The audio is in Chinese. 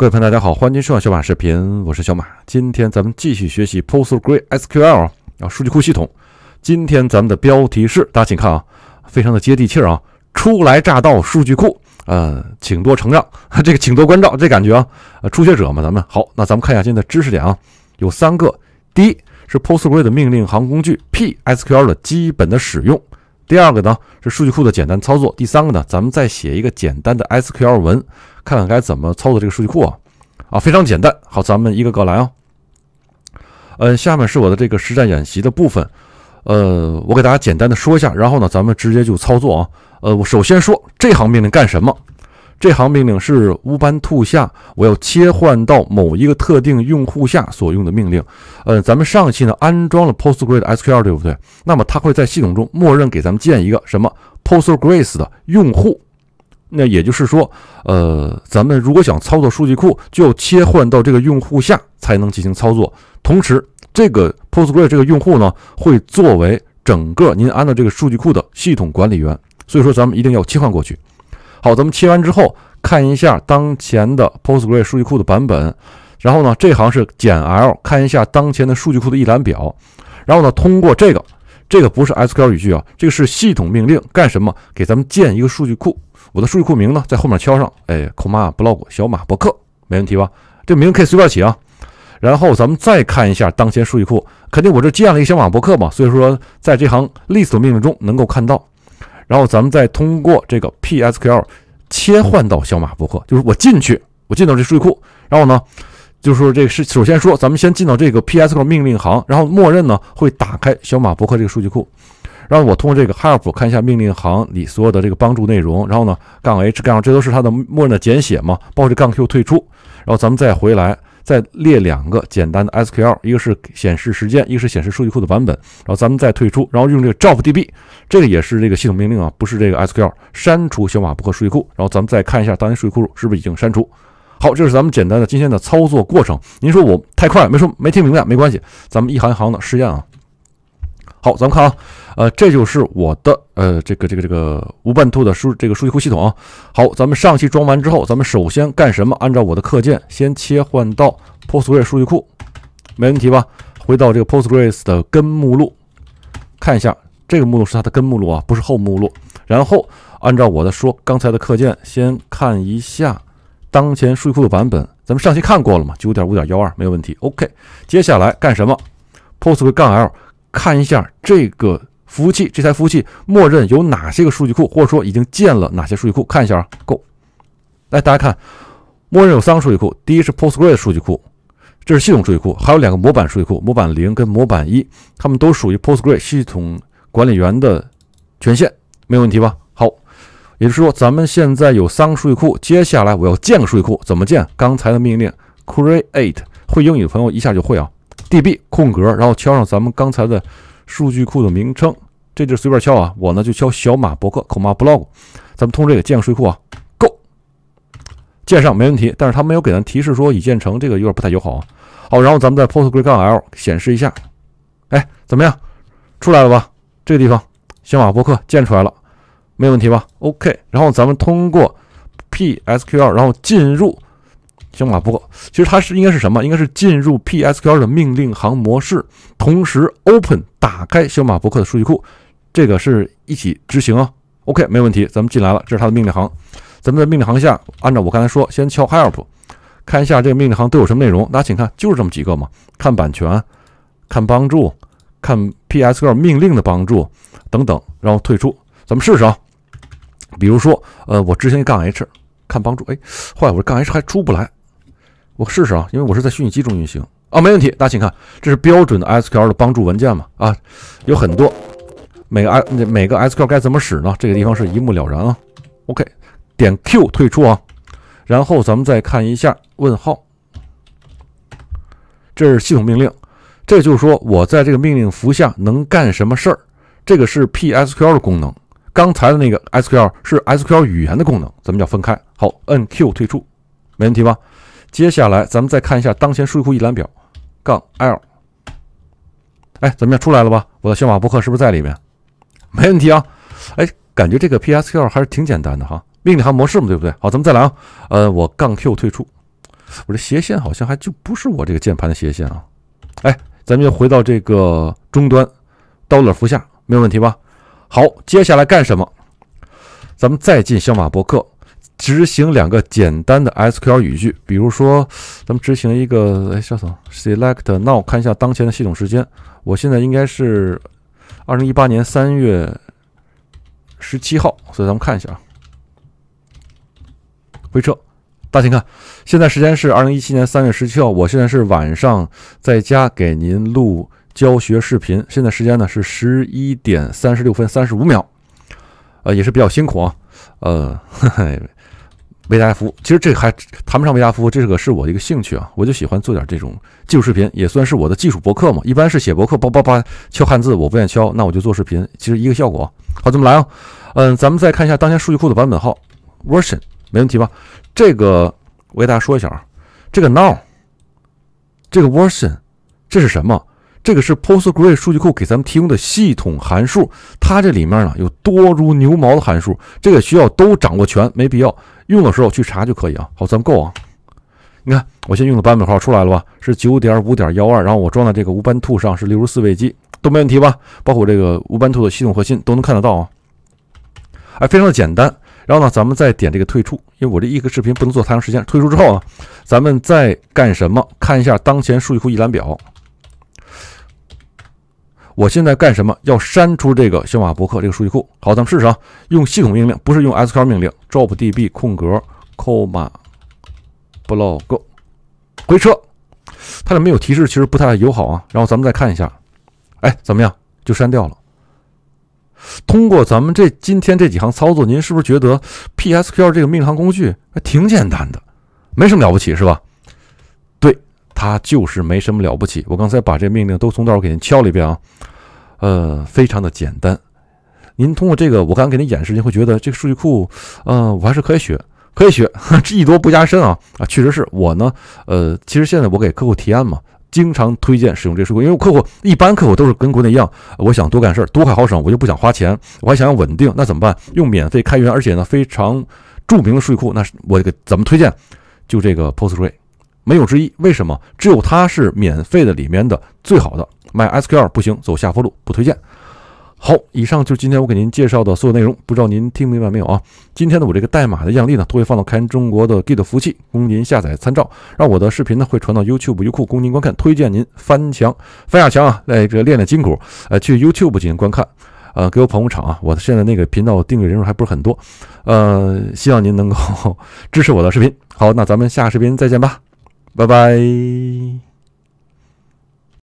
各位朋友，大家好，欢迎收看小马视频，我是小马。今天咱们继续学习 PostgreSQL，啊，数据库系统。今天咱们的标题是，大家请看啊，非常的接地气儿啊，初来乍到数据库，呃，请多承让，这个请多关照，这感觉啊，呃，初学者嘛，咱们好，那咱们看一下今天的知识点啊，有三个，第一是 PostgreSQL 的命令行工具 psql 的基本的使用。第二个呢是数据库的简单操作，第三个呢，咱们再写一个简单的 SQL 文，看看该怎么操作这个数据库啊啊，非常简单，好，咱们一个个来啊。嗯，下面是我的这个实战演习的部分，呃，我给大家简单的说一下，然后呢，咱们直接就操作啊。呃，我首先说这行命令干什么。这行命令是乌班兔下，我要切换到某一个特定用户下所用的命令。呃，咱们上期呢安装了 PostgreSQL，对不对？那么它会在系统中默认给咱们建一个什么 p o s t g r e s 的用户。那也就是说，呃，咱们如果想操作数据库，就要切换到这个用户下才能进行操作。同时，这个 p o s t g r e s 这个用户呢，会作为整个您安的这个数据库的系统管理员。所以说，咱们一定要切换过去。好，咱们切完之后，看一下当前的 p o s t g r e s 数据库的版本。然后呢，这行是减 l，看一下当前的数据库的一览表。然后呢，通过这个，这个不是 SQL 语句啊，这个是系统命令，干什么？给咱们建一个数据库。我的数据库名呢，在后面敲上，哎，a blog 小马博客，没问题吧？这名可以随便起啊。然后咱们再看一下当前数据库，肯定我这建了一个小马博客嘛，所以说在这行历史命令中能够看到。然后咱们再通过这个 psql 切换到小马博客，就是我进去，我进到这数据库。然后呢，就是这是首先说，咱们先进到这个 psql 命令行，然后默认呢会打开小马博客这个数据库。然后我通过这个 help 看一下命令行里所有的这个帮助内容。然后呢，杠 h 杠这都是它的默认的简写嘛，包括杠 q 退出。然后咱们再回来。再列两个简单的 SQL，一个是显示时间，一个是显示数据库的版本，然后咱们再退出，然后用这个 j o b d b 这个也是这个系统命令啊，不是这个 SQL 删除小马博客数据库，然后咱们再看一下当前数据库是不是已经删除。好，这是咱们简单的今天的操作过程。您说我太快没说没听明白，没关系，咱们一行一行的试验啊。好，咱们看啊，呃，这就是我的呃这个这个这个无半兔的数这个数据库系统啊。好，咱们上期装完之后，咱们首先干什么？按照我的课件，先切换到 p o s t g r e s 数据库，没问题吧？回到这个 p o s t g r e s 的根目录，看一下这个目录是它的根目录啊，不是后目录。然后按照我的说，刚才的课件，先看一下当前数据库的版本。咱们上期看过了嘛？九点五点幺二，没有问题。OK，接下来干什么 p o s t g r e s 杠 l 看一下这个服务器，这台服务器默认有哪些个数据库，或者说已经建了哪些数据库？看一下啊，Go，来大家看，默认有三个数据库，第一是 p o s t g r e s 数据库，这是系统数据库，还有两个模板数据库，模板零跟模板一，它们都属于 p o s t g r e s 系统管理员的权限，没有问题吧？好，也就是说咱们现在有三个数据库，接下来我要建个数据库，怎么建？刚才的命令 create，会英语的朋友一下就会啊。d b 空格，然后敲上咱们刚才的数据库的名称，这就随便敲啊。我呢就敲小马博客，koma blog。咱们通过这个建数据库啊，go 建上没问题。但是他没有给咱提示说已建成，这个有点不太友好啊。好，然后咱们在 p o s t g r e s n l 显示一下，哎，怎么样？出来了吧？这个地方小马博客建出来了，没问题吧？OK。然后咱们通过 psql，然后进入。小马博其实它是应该是什么？应该是进入 P S Q 的命令行模式，同时 Open 打开小马博客的数据库，这个是一起执行啊。OK，没问题，咱们进来了，这是它的命令行。咱们在命令行下按照我刚才说，先敲 Help，看一下这个命令行都有什么内容。大家请看，就是这么几个嘛：看版权，看帮助，看 P S Q 命令的帮助等等，然后退出。咱们试试啊。比如说，呃，我执行杠 H，看帮助。哎，坏了，我杠 H 还出不来。我试试啊，因为我是在虚拟机中运行啊，没问题。大家请看，这是标准的 SQL 的帮助文件嘛？啊，有很多，每个 I 每个 SQL 该怎么使呢？这个地方是一目了然啊。OK，点 Q 退出啊。然后咱们再看一下问号，这是系统命令，这就是说我在这个命令符下能干什么事儿。这个是 PSQL 的功能，刚才的那个 SQL 是 SQL 语言的功能，咱们要分开。好，摁 Q 退出，没问题吧？接下来，咱们再看一下当前数据库一览表，杠 l，哎，怎么样，出来了吧？我的小马博客是不是在里面？没问题啊，哎，感觉这个 psql 还是挺简单的哈，命令行模式嘛，对不对？好，咱们再来啊，呃，我杠 q 退出，我这斜线好像还就不是我这个键盘的斜线啊，哎，咱们又回到这个终端 d o l l a r 服下，没有问题吧？好，接下来干什么？咱们再进小马博客。执行两个简单的 SQL 语句，比如说，咱们执行一个，哎，叫什么？SELECT NOW，看一下当前的系统时间。我现在应该是二零一八年三月十七号，所以咱们看一下啊，回车。大家请看，现在时间是二零一七年三月十七号，我现在是晚上在家给您录教学视频，现在时间呢是十一点三十六分三十五秒，呃，也是比较辛苦啊，呃。嘿嘿。维达夫，其实这还谈不上维达夫，这个是我的一个兴趣啊，我就喜欢做点这种技术视频，也算是我的技术博客嘛。一般是写博客，叭叭叭敲汉字，我不愿敲，那我就做视频。其实一个效果好，怎么来啊？嗯，咱们再看一下当前数据库的版本号 version 没问题吧？这个我给大家说一下啊，这个 now 这个 version 这是什么？这个是 p o s t g r e s 数据库给咱们提供的系统函数，它这里面呢有多如牛毛的函数，这个需要都掌握全没必要，用的时候去查就可以啊。好，咱们 Go 啊，你看我先用的版本号出来了吧？是九点五点幺二，然后我装在这个 Ubuntu 上是六十四位机都没问题吧？包括这个 Ubuntu 的系统核心都能看得到啊。哎，非常的简单。然后呢，咱们再点这个退出，因为我这一个视频不能做太长时间。退出之后啊，咱们再干什么？看一下当前数据库一览表。我现在干什么？要删除这个小马博客这个数据库。好，咱们试试啊，用系统命令，不是用 SQL 命令，drop db 空格 com，blog，回车。它这没有提示，其实不太友好啊。然后咱们再看一下，哎，怎么样？就删掉了。通过咱们这今天这几行操作，您是不是觉得 psql 这个命令行工具还挺简单的，没什么了不起，是吧？对，它就是没什么了不起。我刚才把这命令都从头给您敲了一遍啊。呃，非常的简单。您通过这个，我刚给您演示，您会觉得这个数据库，呃，我还是可以学，可以学，技 多不压身啊啊，确实是我呢。呃，其实现在我给客户提案嘛，经常推荐使用这个数据库，因为客户一般客户都是跟国内一样，我想多干事儿，多快好省，我就不想花钱，我还想要稳定，那怎么办？用免费开源，而且呢非常著名的数据库，那我怎么推荐？就这个 p o s t g r e 没有之一。为什么？只有它是免费的里面的最好的。买 SQ l 不行，走下坡路，不推荐。好，以上就是今天我给您介绍的所有内容，不知道您听明白没有啊？今天呢，我这个代码的样例呢，都会放到开源中国的 Git 服务器供您下载参照。让我的视频呢，会传到 YouTube 优酷供您观看，推荐您翻墙翻下墙啊，来这练练筋骨。呃，去 YouTube 进行观看。呃，给我捧捧场啊！我现在那个频道订阅人数还不是很多，呃，希望您能够 支持我的视频。好，那咱们下个视频再见吧，拜拜。